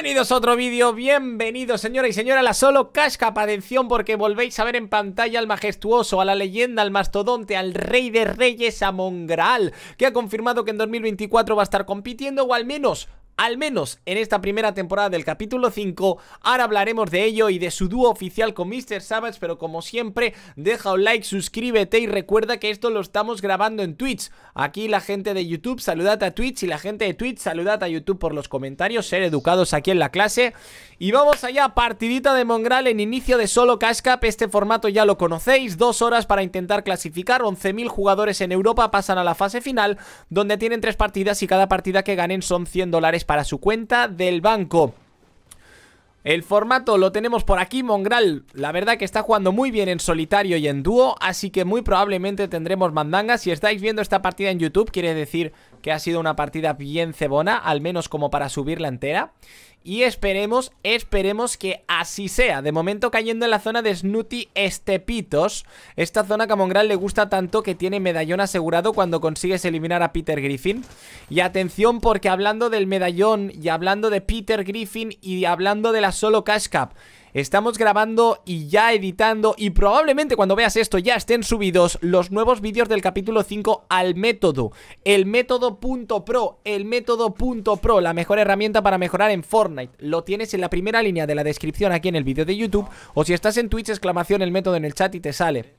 Bienvenidos a otro vídeo, bienvenidos señora y señora a la Solo Cascap, atención porque volvéis a ver en pantalla al majestuoso, a la leyenda, al mastodonte, al rey de reyes, a Mongral, que ha confirmado que en 2024 va a estar compitiendo o al menos al menos en esta primera temporada del capítulo 5. Ahora hablaremos de ello y de su dúo oficial con Mr. Savage, pero como siempre, deja un like, suscríbete y recuerda que esto lo estamos grabando en Twitch. Aquí la gente de YouTube, saludad a Twitch y la gente de Twitch, saludad a YouTube por los comentarios, ser educados aquí en la clase. Y vamos allá, partidita de Mongral en inicio de solo Cup. este formato ya lo conocéis, dos horas para intentar clasificar, 11.000 jugadores en Europa pasan a la fase final, donde tienen tres partidas y cada partida que ganen son 100 dólares para su cuenta del banco. El formato lo tenemos por aquí, Mongral. La verdad que está jugando muy bien en solitario y en dúo, así que muy probablemente tendremos mandanga. Si estáis viendo esta partida en YouTube, quiere decir que ha sido una partida bien cebona, al menos como para subirla entera. Y esperemos, esperemos que así sea. De momento cayendo en la zona de Snooty Estepitos. Esta zona que a Mongral le gusta tanto que tiene medallón asegurado cuando consigues eliminar a Peter Griffin. Y atención porque hablando del medallón y hablando de Peter Griffin y hablando de la solo Cash cap... Estamos grabando y ya editando y probablemente cuando veas esto ya estén subidos los nuevos vídeos del capítulo 5 al método. El método.pro, el método.pro, la mejor herramienta para mejorar en Fortnite. Lo tienes en la primera línea de la descripción aquí en el vídeo de YouTube o si estás en Twitch exclamación el método en el chat y te sale.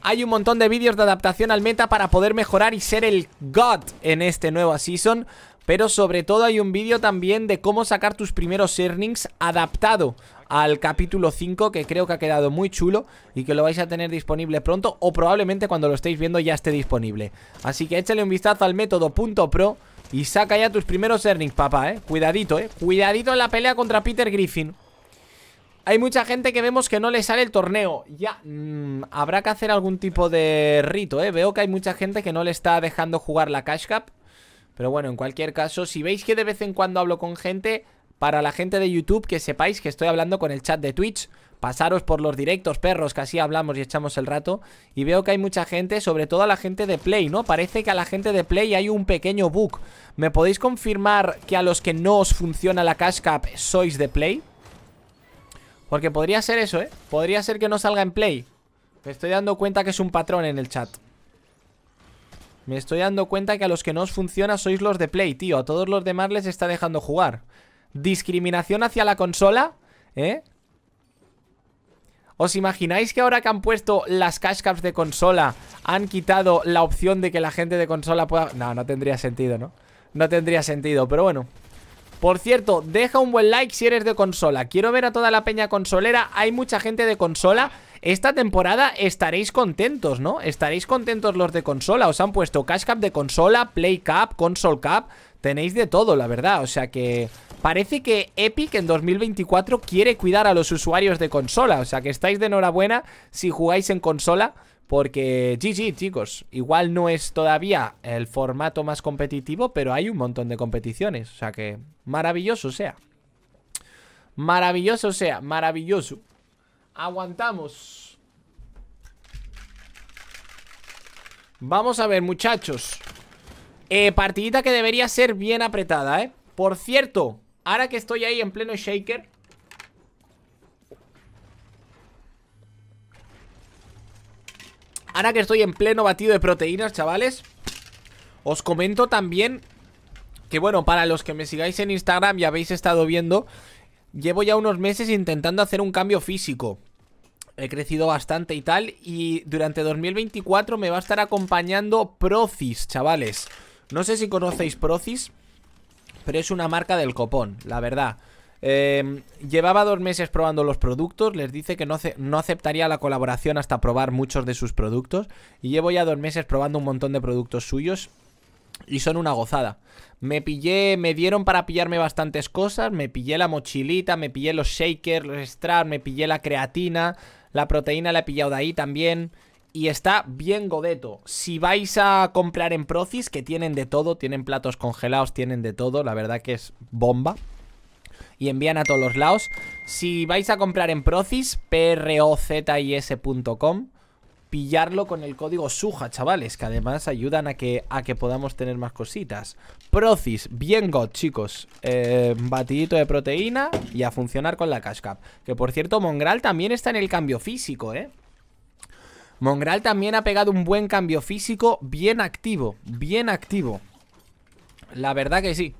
Hay un montón de vídeos de adaptación al meta para poder mejorar y ser el God en este nuevo season. Pero sobre todo hay un vídeo también de cómo sacar tus primeros earnings adaptado al capítulo 5 que creo que ha quedado muy chulo y que lo vais a tener disponible pronto o probablemente cuando lo estéis viendo ya esté disponible. Así que échale un vistazo al método.pro y saca ya tus primeros earnings, papá, ¿eh? Cuidadito, ¿eh? Cuidadito en la pelea contra Peter Griffin. Hay mucha gente que vemos que no le sale el torneo. Ya, mm, habrá que hacer algún tipo de rito, ¿eh? Veo que hay mucha gente que no le está dejando jugar la Cash cap. Pero bueno, en cualquier caso, si veis que de vez en cuando hablo con gente, para la gente de YouTube, que sepáis que estoy hablando con el chat de Twitch. Pasaros por los directos, perros, que así hablamos y echamos el rato. Y veo que hay mucha gente, sobre todo a la gente de Play, ¿no? Parece que a la gente de Play hay un pequeño bug. ¿Me podéis confirmar que a los que no os funciona la Cash Cap sois de Play? Porque podría ser eso, ¿eh? Podría ser que no salga en Play. Me estoy dando cuenta que es un patrón en el chat. Me estoy dando cuenta que a los que no os funciona sois los de Play, tío. A todos los demás les está dejando jugar. Discriminación hacia la consola, ¿eh? ¿Os imagináis que ahora que han puesto las cash de consola han quitado la opción de que la gente de consola pueda... No, no tendría sentido, ¿no? No tendría sentido, pero bueno. Por cierto, deja un buen like si eres de consola. Quiero ver a toda la peña consolera. Hay mucha gente de consola. Esta temporada estaréis contentos, ¿no? Estaréis contentos los de consola. Os han puesto Cash de consola, Play cap, Console cap... Tenéis de todo, la verdad, o sea que... Parece que Epic en 2024 quiere cuidar a los usuarios de consola, o sea que estáis de enhorabuena si jugáis en consola, porque GG, chicos, igual no es todavía el formato más competitivo, pero hay un montón de competiciones, o sea que maravilloso sea. Maravilloso sea, maravilloso. Aguantamos. Vamos a ver, muchachos. Eh, partidita que debería ser bien apretada, ¿eh? Por cierto, ahora que estoy ahí en pleno shaker Ahora que estoy en pleno batido de proteínas, chavales Os comento también Que bueno, para los que me sigáis en Instagram y habéis estado viendo Llevo ya unos meses intentando hacer un cambio físico He crecido bastante y tal Y durante 2024 me va a estar acompañando Procis, chavales no sé si conocéis Procis, pero es una marca del copón, la verdad. Em, llevaba dos meses probando los productos, les dice que no, no, aceptaría la colaboración hasta probar muchos de sus productos. Y llevo ya dos meses probando un montón de productos suyos y son una gozada. Me pillé, me dieron para pillarme bastantes cosas, me pillé la mochilita, me pillé los shakers, los straps, me pillé la creatina, la proteína la he pillado de ahí también y está bien godeto. Si vais a comprar en Procis, que tienen de todo, tienen platos congelados, tienen de todo, la verdad que es bomba. Y envían a todos los lados. Si vais a comprar en Procis, prozis.com, pillarlo con el código SUJA, chavales, que además ayudan a que, a que podamos tener más cositas. Procis, bien god, chicos. Eh, batidito de proteína y a funcionar con la Cash Que por cierto, Mongral también está en el cambio físico, ¿eh? Mongral también ha pegado un buen cambio físico Bien activo, bien activo La verdad que sí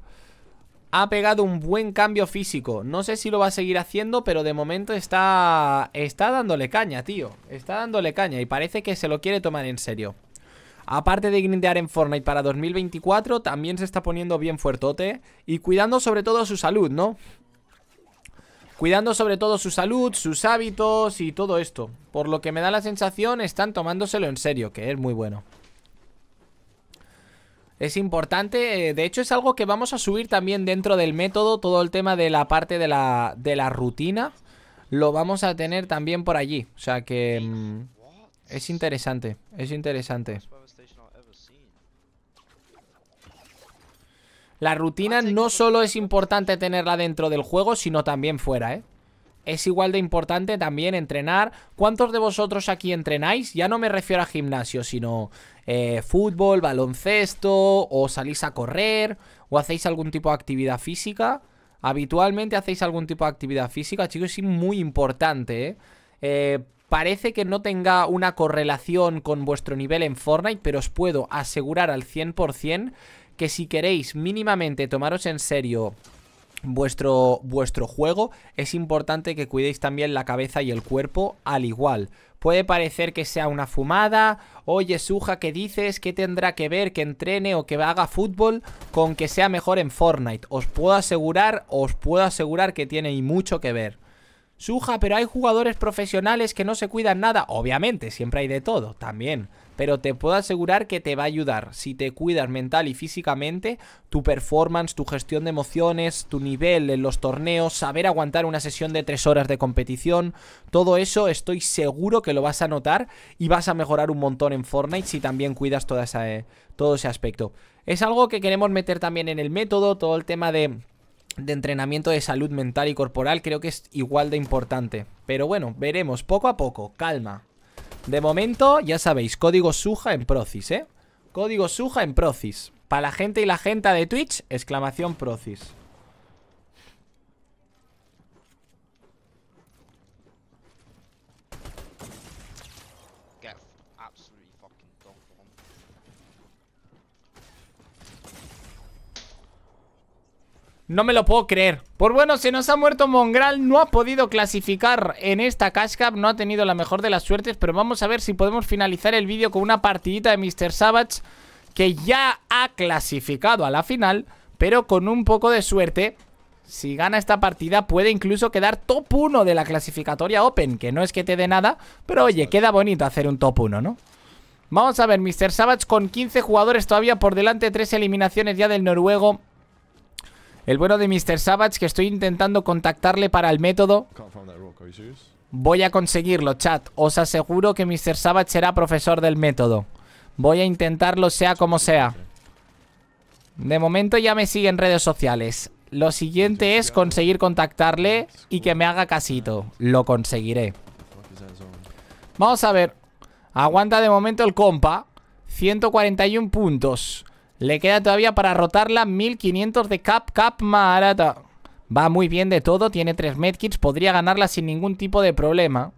Ha pegado un buen cambio físico No sé si lo va a seguir haciendo Pero de momento está... Está dándole caña, tío Está dándole caña y parece que se lo quiere tomar en serio Aparte de grindear en Fortnite para 2024 También se está poniendo bien fuertote Y cuidando sobre todo su salud, ¿no? Cuidando sobre todo su salud, sus hábitos y todo esto. Por lo que me da la sensación, están tomándoselo en serio, que es muy bueno. Es importante, eh, de hecho es algo que vamos a subir también dentro del método, todo el tema de la parte de la, de la rutina, lo vamos a tener también por allí. O sea que mm, es interesante, es interesante. La rutina no solo es importante tenerla dentro del juego, sino también fuera, ¿eh? Es igual de importante también entrenar. ¿Cuántos de vosotros aquí entrenáis? Ya no me refiero a gimnasio, sino eh, fútbol, baloncesto, o salís a correr, o hacéis algún tipo de actividad física. Habitualmente hacéis algún tipo de actividad física, chicos, es muy importante, eh, eh Parece que no tenga una correlación con vuestro nivel en Fortnite, pero os puedo asegurar al 100% que si queréis mínimamente tomaros en serio vuestro, vuestro juego, es importante que cuidéis también la cabeza y el cuerpo al igual. Puede parecer que sea una fumada, oye Suja, ¿qué dices? ¿Qué tendrá que ver que entrene o que haga fútbol con que sea mejor en Fortnite? Os puedo asegurar, os puedo asegurar que tiene mucho que ver. Suja, pero hay jugadores profesionales que no se cuidan nada. Obviamente, siempre hay de todo, también pero te puedo asegurar que te va a ayudar. Si te cuidas mental y físicamente, tu performance, tu gestión de emociones, tu nivel en los torneos, saber aguantar una sesión de tres horas de competición, todo eso estoy seguro que lo vas a notar y vas a mejorar un montón en Fortnite si también cuidas toda esa, eh, todo ese aspecto. Es algo que queremos meter también en el método, todo el tema de de entrenamiento de salud mental y corporal creo que es igual de importante. Pero bueno, veremos poco a poco, calma. De momento, ya sabéis, código suja en Procis, ¿eh? Código suja en Procis. Para la gente y la gente de Twitch, exclamación Procis. No me lo puedo creer. Por bueno, se nos ha muerto Mongral, no ha podido clasificar en esta Cascap, no ha tenido la mejor de las suertes, pero vamos a ver si podemos finalizar el vídeo con una partidita de Mr. Savage que ya ha clasificado a la final, pero con un poco de suerte, si gana esta partida puede incluso quedar top 1 de la clasificatoria Open, que no es que te dé nada, pero oye, queda bonito hacer un top 1, ¿no? Vamos a ver, Mr. Savage con 15 jugadores todavía por delante, 3 eliminaciones ya del noruego, el bueno de Mr. Savage que estoy intentando contactarle para el método. Voy a conseguirlo, chat. Os aseguro que Mr. Savage será profesor del método. Voy a intentarlo sea como sea. De momento ya me sigue en redes sociales. Lo siguiente es conseguir contactarle y que me haga casito. Lo conseguiré. Vamos a ver. Aguanta de momento el compa. 141 puntos. Le queda todavía para rotarla 1500 de cap, cap marata. Va muy bien de todo, tiene 3 medkits, podría ganarla sin ningún tipo de problema.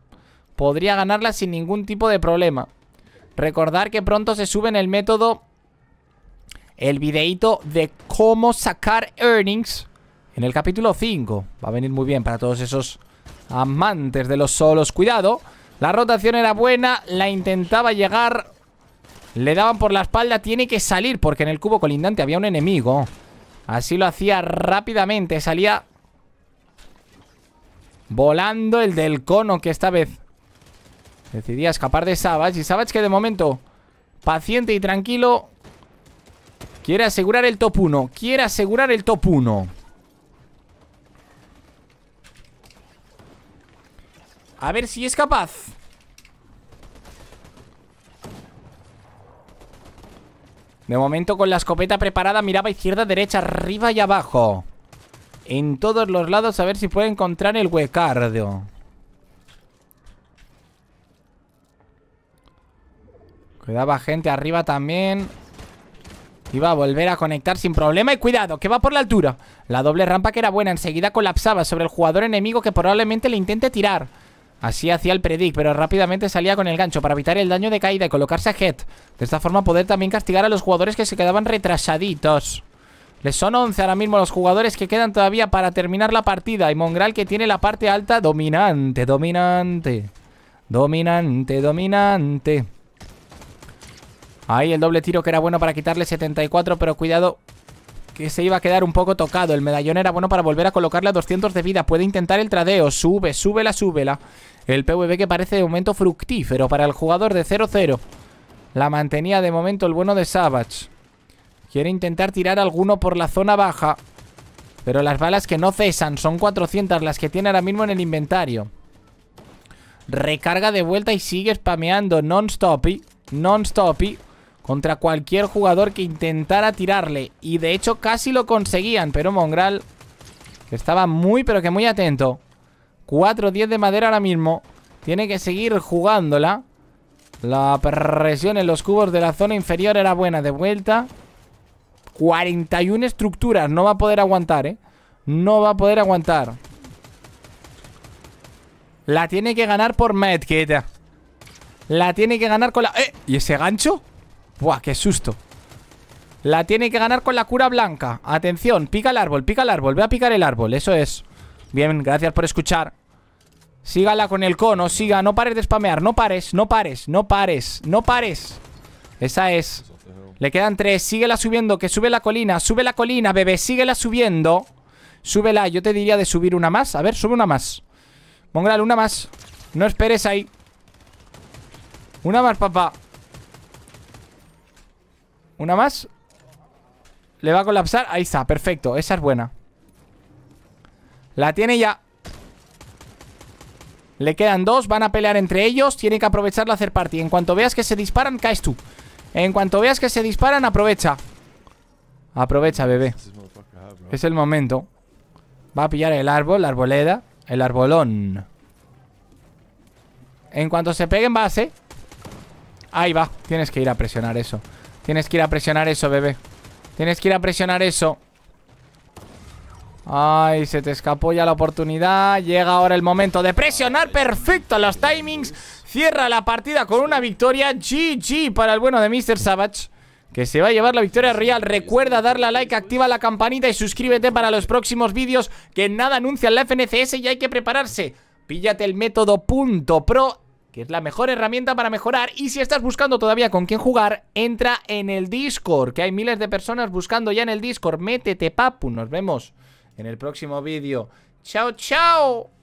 Podría ganarla sin ningún tipo de problema. Recordar que pronto se sube en el método el videíto de cómo sacar earnings en el capítulo 5. Va a venir muy bien para todos esos amantes de los solos. Cuidado, la rotación era buena, la intentaba llegar le daban por la espalda, tiene que salir Porque en el cubo colindante había un enemigo Así lo hacía rápidamente Salía Volando el del cono Que esta vez Decidía escapar de Savage Y Savage que de momento Paciente y tranquilo Quiere asegurar el top 1 Quiere asegurar el top 1 A ver si es capaz De momento con la escopeta preparada miraba izquierda, derecha, arriba y abajo. En todos los lados a ver si puede encontrar el huecardo. Cuidaba gente arriba también. Iba a volver a conectar sin problema y cuidado, que va por la altura. La doble rampa que era buena enseguida colapsaba sobre el jugador enemigo que probablemente le intente tirar. Así hacía el Predic, pero rápidamente salía con el gancho para evitar el daño de caída y colocarse a head. De esta forma poder también castigar a los jugadores que se quedaban retrasaditos. Les son 11 ahora mismo los jugadores que quedan todavía para terminar la partida. Y Mongral que tiene la parte alta dominante, dominante. Dominante, dominante. Ahí el doble tiro que era bueno para quitarle 74, pero cuidado que se iba a quedar un poco tocado. El medallón era bueno para volver a colocarle a 200 de vida. Puede intentar el tradeo. Sube, súbela, súbela. El PvP que parece de momento fructífero para el jugador de 0-0. La mantenía de momento el bueno de Savage. Quiere intentar tirar alguno por la zona baja. Pero las balas que no cesan. Son 400 las que tiene ahora mismo en el inventario. Recarga de vuelta y sigue spameando non-stop. Non-stop contra cualquier jugador que intentara tirarle. Y de hecho casi lo conseguían, pero Mongral, estaba muy pero que muy atento. 4-10 de madera ahora mismo. Tiene que seguir jugándola. La presión en los cubos de la zona inferior era buena. De vuelta. 41 estructuras. No va a poder aguantar, ¿eh? No va a poder aguantar. La tiene que ganar por Medkit. La tiene que ganar con la... ¡Eh! ¿Y ese gancho? Buah, qué susto La tiene que ganar con la cura blanca Atención, pica el árbol, pica el árbol Voy a picar el árbol, eso es Bien, gracias por escuchar Sígala con el cono, siga, no pares de spamear No pares, no pares, no pares, no pares Esa es Le quedan tres, síguela subiendo Que sube la colina, sube la colina, bebé Síguela subiendo Súbela, yo te diría de subir una más A ver, sube una más Mongral, una más No esperes ahí Una más, papá una más. Le va a colapsar. Ahí está, perfecto. Esa es buena. La tiene ya. Le quedan dos, van a pelear entre ellos Tiene que aprovecharla a hacer party En cuanto veas que se disparan, caes tú En cuanto veas que se disparan, aprovecha Aprovecha, bebé Es el momento Va a pillar el árbol, la arboleda El arbolón En cuanto se peguen base Ahí va, tienes que ir a presionar eso Tienes que ir a presionar eso, bebé Tienes que ir a presionar eso Ay, se te escapó ya la oportunidad Llega ahora el momento de presionar Perfecto los timings Cierra la partida con una victoria GG para el bueno de Mr. Savage que se va a llevar la victoria real. Recuerda darle a like, activa la campanita y suscríbete para los próximos vídeos que nada anuncia la FNCS y hay que prepararse. Píllate el método punto pro es la mejor herramienta para mejorar. Y si estás buscando todavía con quién jugar, entra en el Discord, que hay miles de personas buscando ya en el Discord. Métete, papu. Nos vemos en el próximo vídeo. Chao, chao.